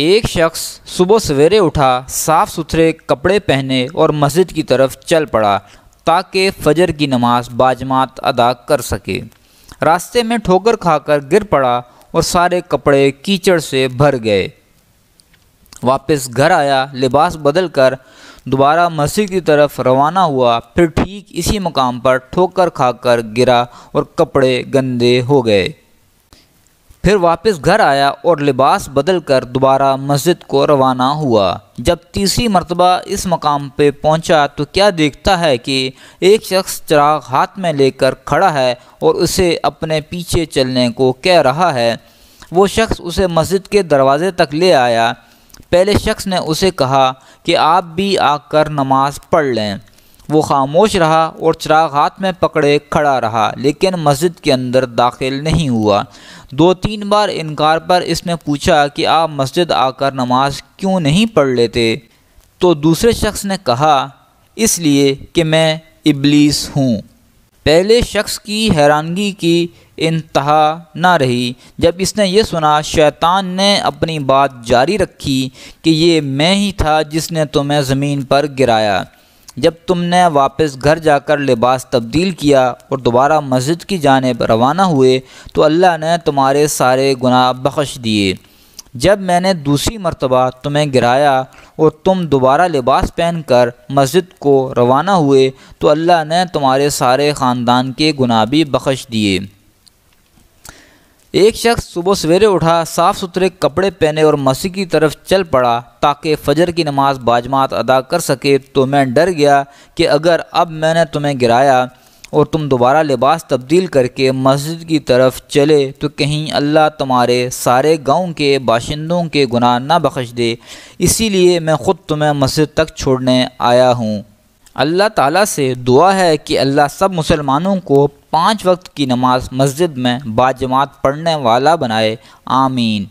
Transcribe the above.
एक शख्स सुबह सवेरे उठा साफ़ सुथरे कपड़े पहने और मस्जिद की तरफ चल पड़ा ताकि फजर की नमाज बाजमात अदा कर सके रास्ते में ठोकर खाकर गिर पड़ा और सारे कपड़े कीचड़ से भर गए वापस घर आया लिबास बदल कर दोबारा मस्जिद की तरफ रवाना हुआ फिर ठीक इसी मकाम पर ठोकर खाकर गिरा और कपड़े गंदे हो गए फिर वापस घर आया और लिबास बदल कर दोबारा मस्जिद को रवाना हुआ जब तीसरी मरतबा इस मकाम पे पहुंचा तो क्या देखता है कि एक शख्स चिराग हाथ में लेकर खड़ा है और उसे अपने पीछे चलने को कह रहा है वो शख्स उसे मस्जिद के दरवाज़े तक ले आया पहले शख्स ने उसे कहा कि आप भी आकर नमाज़ पढ़ लें वो खामोश रहा और चिराग हाथ में पकड़े खड़ा रहा लेकिन मस्जिद के अंदर दाखिल नहीं हुआ दो तीन बार इनकार पर इसने पूछा कि आप मस्जिद आकर नमाज क्यों नहीं पढ़ लेते तो दूसरे शख्स ने कहा इसलिए कि मैं इबलीस हूँ पहले शख्स की हैरानगी की इंतहा ना रही जब इसने ये सुना शैतान ने अपनी बात जारी रखी कि ये मैं ही था जिसने तुम्हें ज़मीन पर गिराया जब तुमने वापस घर जाकर लिबास तब्दील किया और दोबारा मस्जिद की जानब रवाना हुए तो अल्लाह ने तुम्हारे सारे गुनाह बख्श दिए जब मैंने दूसरी मरतबा तुम्हें गिराया और तुम दोबारा लिबास पहन कर मस्जिद को रवाना हुए तो अल्लाह ने तुम्हारे सारे ख़ानदान के गुनाह भी बख्श दिए एक शख्स सुबह सवेरे उठा साफ सुथरे कपड़े पहने और मसीह की तरफ चल पड़ा ताकि फजर की नमाज बाजमात अदा कर सके तो मैं डर गया कि अगर अब मैंने तुम्हें गिराया और तुम दोबारा लिबास तब्दील करके मस्जिद की तरफ चले तो कहीं अल्लाह तुम्हारे सारे गांव के बाशिंदों के गुनाह ना बख्श दे इसीलिए मैं ख़ुद तुम्हें मस्जिद तक छोड़ने आया हूँ अल्लाह ताला से दुआ है कि अल्लाह सब मुसलमानों को पाँच वक्त की नमाज मस्जिद में बाजमात पढ़ने वाला बनाए आमीन